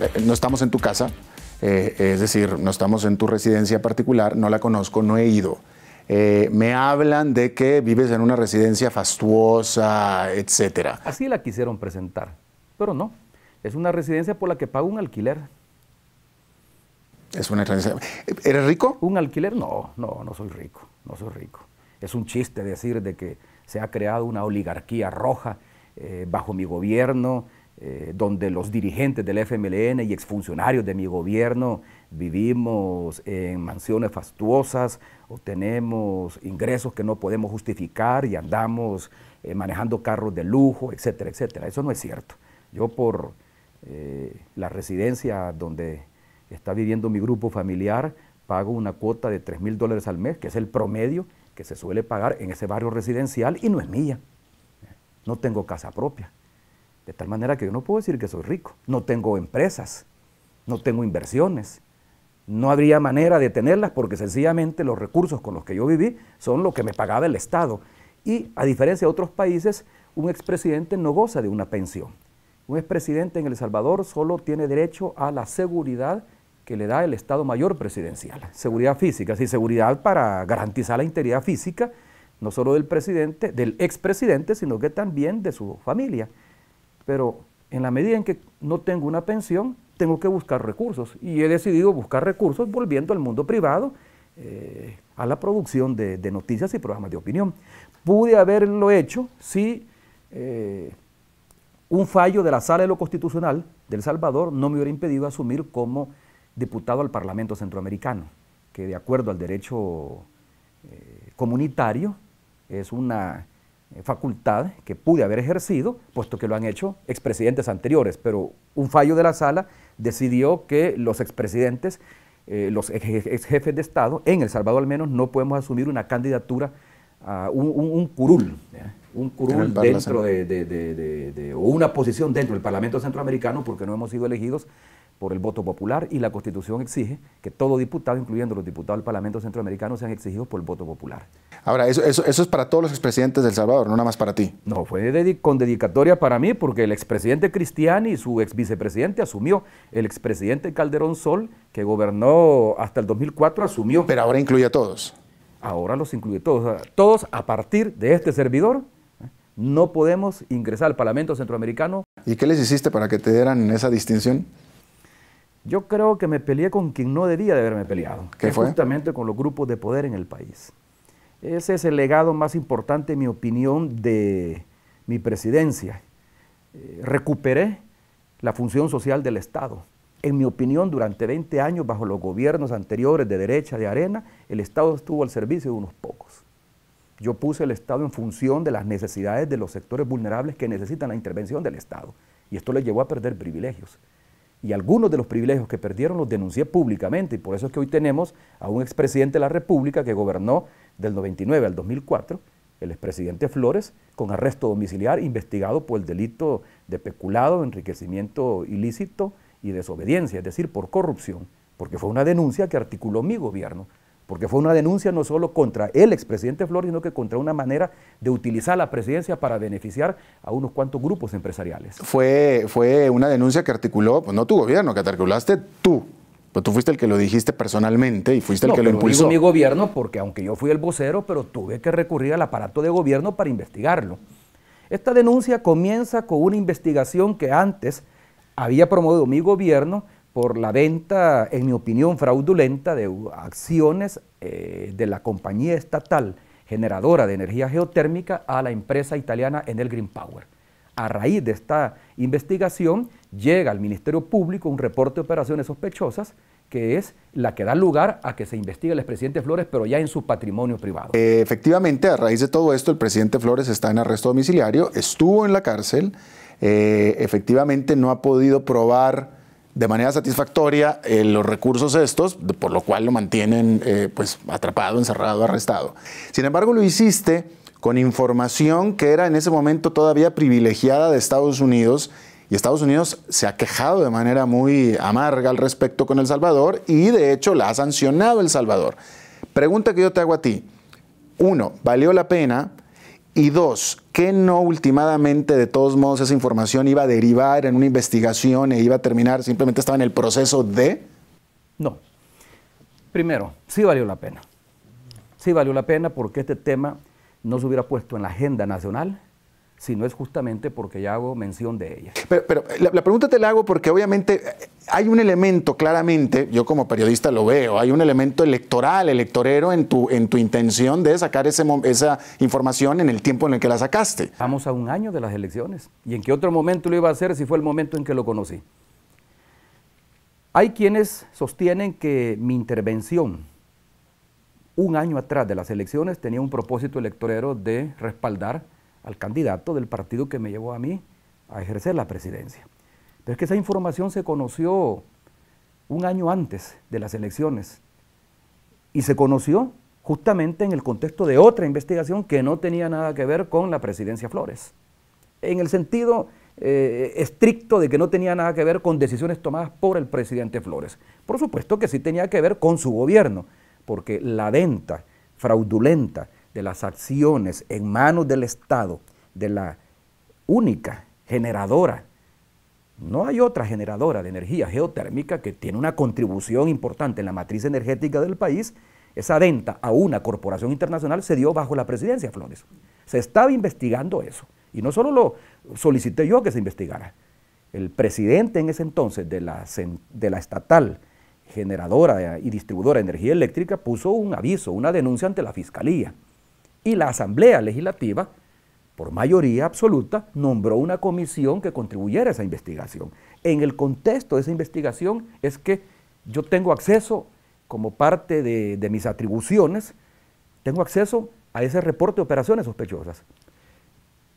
Eh, no estamos en tu casa, eh, es decir, no estamos en tu residencia particular, no la conozco, no he ido. Eh, me hablan de que vives en una residencia fastuosa, etc. Así la quisieron presentar, pero no. Es una residencia por la que pago un alquiler. Es una residencia. ¿Eres rico? Un alquiler, no, no, no soy rico, no soy rico. Es un chiste decir de que se ha creado una oligarquía roja bajo mi gobierno eh, donde los dirigentes del FMLN y exfuncionarios de mi gobierno vivimos en mansiones fastuosas o tenemos ingresos que no podemos justificar y andamos eh, manejando carros de lujo, etcétera, etcétera. Eso no es cierto. Yo por eh, la residencia donde está viviendo mi grupo familiar pago una cuota de 3 mil dólares al mes, que es el promedio que se suele pagar en ese barrio residencial y no es mía. No tengo casa propia. De tal manera que yo no puedo decir que soy rico. No tengo empresas, no tengo inversiones. No habría manera de tenerlas porque sencillamente los recursos con los que yo viví son lo que me pagaba el Estado. Y a diferencia de otros países, un expresidente no goza de una pensión. Un expresidente en El Salvador solo tiene derecho a la seguridad que le da el Estado Mayor Presidencial. Seguridad física, sí, seguridad para garantizar la integridad física, no solo del presidente, del expresidente, sino que también de su familia pero en la medida en que no tengo una pensión, tengo que buscar recursos. Y he decidido buscar recursos volviendo al mundo privado, eh, a la producción de, noticias y programas de opinión. Pude haberlo hecho si eh, un fallo de la Sala de lo Constitucional del El Salvador no me hubiera impedido asumir como diputado al Parlamento Centroamericano, que de acuerdo al derecho eh, comunitario es una eh, facultad que pude haber ejercido, puesto que lo han hecho expresidentes anteriores, pero un fallo de la sala decidió que los expresidentes, eh, los ex jefes de Estado, en El Salvador al menos, no podemos asumir una candidatura, a un, curul, un curul dentro de, de, o una posición dentro del Parlamento Centroamericano porque no hemos sido elegidos por el voto popular y la Constitución exige que todo diputado, incluyendo los diputados del Parlamento Centroamericano, sean exigidos por el voto popular. Ahora, eso, eso, es para todos los expresidentes del Salvador, no nada más para ti. No, fue con dedicatoria para mí porque el expresidente Cristiani y su exvicepresidente asumió, el expresidente Calderón Sol, que gobernó hasta el 2004, asumió. Pero ahora incluye a todos. Ahora los incluye todos. Todos a partir de este servidor no podemos ingresar al Parlamento Centroamericano. ¿Y qué les hiciste para que te dieran esa distinción? Yo creo que me peleé con quien no debía de haberme peleado, que fue justamente con los grupos de poder en el país. Ese es el legado más importante, en mi opinión, de mi presidencia. Eh, recuperé la función social del Estado. En mi opinión, durante 20 años, bajo los gobiernos anteriores de derecha, de arena, el Estado estuvo al servicio de unos pocos. Yo puse el Estado en función de las necesidades de los sectores vulnerables que necesitan la intervención del Estado. Y esto les llevó a perder privilegios y algunos de los privilegios que perdieron los denuncié públicamente y por eso es que hoy tenemos a un expresidente de la República que gobernó del 99 al 2004, el expresidente Flores, con arresto domiciliar investigado por el delito de peculado, enriquecimiento ilícito y desobediencia, es decir, por corrupción, porque fue una denuncia que articuló mi gobierno porque fue una denuncia no solo contra el expresidente Flores, sino que contra una manera de utilizar la presidencia para beneficiar a unos cuantos grupos empresariales. Fue, fue una denuncia que articuló, pues, no tu gobierno, que articulaste tú. Pero pues, tú fuiste el que lo dijiste personalmente y fuiste el que lo impulsó. No, mi gobierno porque aunque yo fui el vocero, pero tuve que recurrir al aparato de gobierno para investigarlo. Esta denuncia comienza con una investigación que antes había promovido mi gobierno por la venta, en mi opinión, fraudulenta de acciones eh, de la compañía estatal generadora de energía geotérmica a la empresa italiana Enel Green Power. A raíz de esta investigación llega al Ministerio Público un reporte de operaciones sospechosas que es la que da lugar a que se investigue el presidente Flores, pero ya en su patrimonio privado. Eh, efectivamente, a raíz de todo esto, el presidente Flores está en arresto domiciliario, estuvo en la cárcel, eh, efectivamente no ha podido probar de manera satisfactoria eh, los recursos estos, por lo cual lo mantienen eh, pues atrapado, encerrado, arrestado. Sin embargo, lo hiciste con información que era en ese momento todavía privilegiada de Estados Unidos y Estados Unidos se ha quejado de manera muy amarga al respecto con El Salvador y de hecho la ha sancionado El Salvador. Pregunta que yo te hago a ti. Uno, ¿valió la pena y dos, que no ultimadamente de todos modos esa información iba a derivar en una investigación e iba a terminar, simplemente estaba en el proceso de... No. Primero, sí valió la pena. Sí valió la pena porque este tema no se hubiera puesto en la agenda nacional si no es justamente porque ya hago mención de ella. Pero, eh, la, pregunta te la hago porque obviamente eh, hay un elemento claramente, yo como periodista lo veo, hay un elemento electoral, electorero en tu, en tu intención de sacar ese, esa información en el tiempo en el que la sacaste. Vamos a un año de las elecciones. ¿Y en qué otro momento lo iba a hacer si fue el momento en que lo conocí? Hay quienes sostienen que mi intervención un año atrás de las elecciones tenía un propósito electorero de respaldar al candidato del partido que me llevó a mí a ejercer la presidencia. Pero es que esa información se conoció un año antes de las elecciones y se conoció justamente en el contexto de otra investigación que no tenía nada que ver con la presidencia Flores, en el sentido eh, estricto de que no tenía nada que ver con decisiones tomadas por el presidente Flores. Por supuesto que sí tenía que ver con su gobierno, porque la venta fraudulenta de las acciones en manos del Estado, de la única generadora. No hay otra generadora de energía geotérmica que tiene una contribución importante en la matriz energética del país. Esa venta a una corporación internacional se dio bajo la presidencia Flores. Se estaba investigando eso. Y no solo lo solicité yo que se investigara. El presidente en ese entonces de la, de la estatal generadora y distribuidora de energía eléctrica puso un aviso, una denuncia ante la fiscalía y la Asamblea Legislativa, por mayoría absoluta, nombró una comisión que contribuyera a esa investigación. En el contexto de esa investigación es que yo tengo acceso, como parte de, mis atribuciones, tengo acceso a ese reporte de operaciones sospechosas.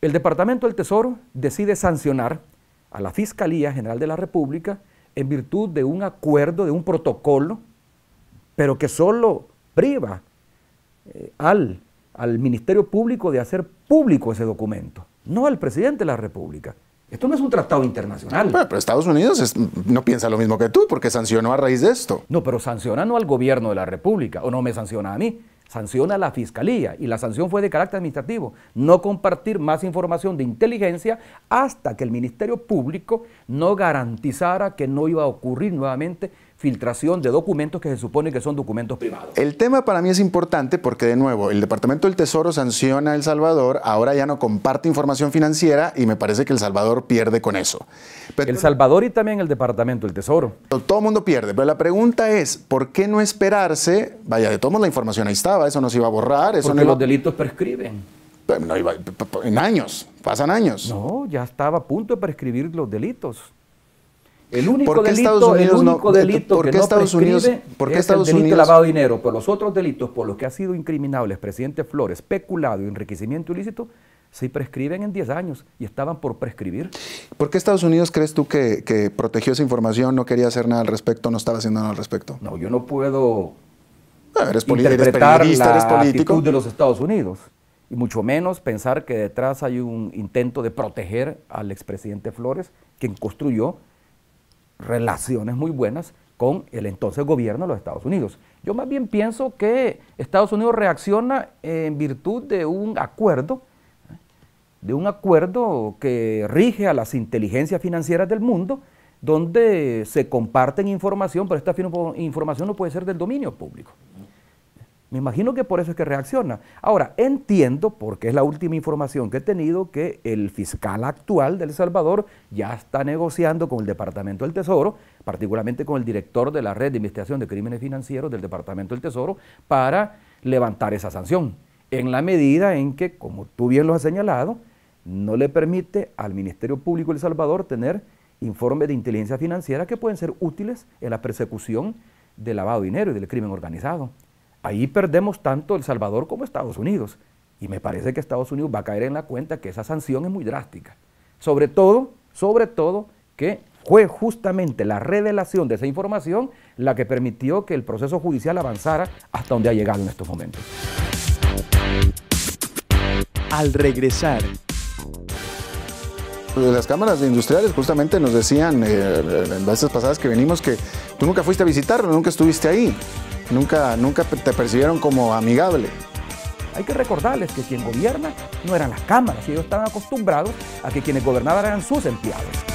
El Departamento del Tesoro decide sancionar a la Fiscalía General de la República en virtud de un acuerdo, de un protocolo, pero que solo priva eh, al al Ministerio Público de hacer público ese documento, no al presidente de la República. Esto no es un tratado internacional. Pero, pero Estados Unidos no piensa lo mismo que tú, porque sancionó a raíz de esto. No, pero sanciona no al gobierno de la República, o no me sanciona a mí, sanciona a la Fiscalía, y la sanción fue de carácter administrativo. No compartir más información de inteligencia hasta que el Ministerio Público no garantizara que no iba a ocurrir nuevamente filtración de documentos que se supone que son documentos privados. El tema para mí es importante porque, de nuevo, el Departamento del Tesoro sanciona a El Salvador, ahora ya no comparte información financiera y me parece que El Salvador pierde con eso. Pero, el Salvador y también el Departamento del Tesoro. Todo el mundo pierde, pero la pregunta es, ¿por qué no esperarse? Vaya, de todos la información ahí estaba, eso no se iba a borrar. Eso porque los delitos prescriben. en años, pasan años. No, ya estaba a punto de prescribir los delitos. El único delito, Estados el único delito que no prescribe Unidos, ¿por es Estados el delito Unidos? lavado de dinero. Por los otros delitos por los que ha sido incriminado el presidente Flores, peculado y enriquecimiento ilícito, se prescriben en 10 años y estaban por prescribir. ¿Por qué Estados Unidos crees tú que, protegió esa información, no quería hacer nada al respecto, no estaba haciendo nada al respecto? No, yo no puedo ah, interpretar la actitud de los Estados Unidos y mucho menos pensar que detrás hay un intento de proteger al expresidente Flores, quien construyó relaciones muy buenas con el entonces gobierno de los Estados Unidos. Yo más bien pienso que Estados Unidos reacciona en virtud de un acuerdo, de un acuerdo que rige a las inteligencias financieras del mundo, donde se comparten información, pero esta información no puede ser del dominio público. Me imagino que por eso es que reacciona. Ahora, entiendo, porque es la última información que he tenido, que el fiscal actual de El Salvador ya está negociando con el Departamento del Tesoro, particularmente con el director de la Red de Investigación de Crímenes Financieros del Departamento del Tesoro, para levantar esa sanción, en la medida en que, como tú bien lo has señalado, no le permite al Ministerio Público de El Salvador tener informes de inteligencia financiera que pueden ser útiles en la persecución del lavado de dinero y del crimen organizado. Ahí perdemos tanto El Salvador como Estados Unidos. Y me parece que Estados Unidos va a caer en la cuenta que esa sanción es muy drástica. Sobre todo, sobre todo que fue justamente la revelación de esa información la que permitió que el proceso judicial avanzara hasta donde ha llegado en estos momentos. Al regresar, las cámaras industriales justamente nos decían eh, en las veces pasadas que venimos que tú nunca fuiste a visitarlo, nunca estuviste ahí. Nunca, nunca te percibieron como amigable. Hay que recordarles que quien gobierna no eran las cámaras, ellos estaban acostumbrados a que quienes gobernaban eran sus empleados.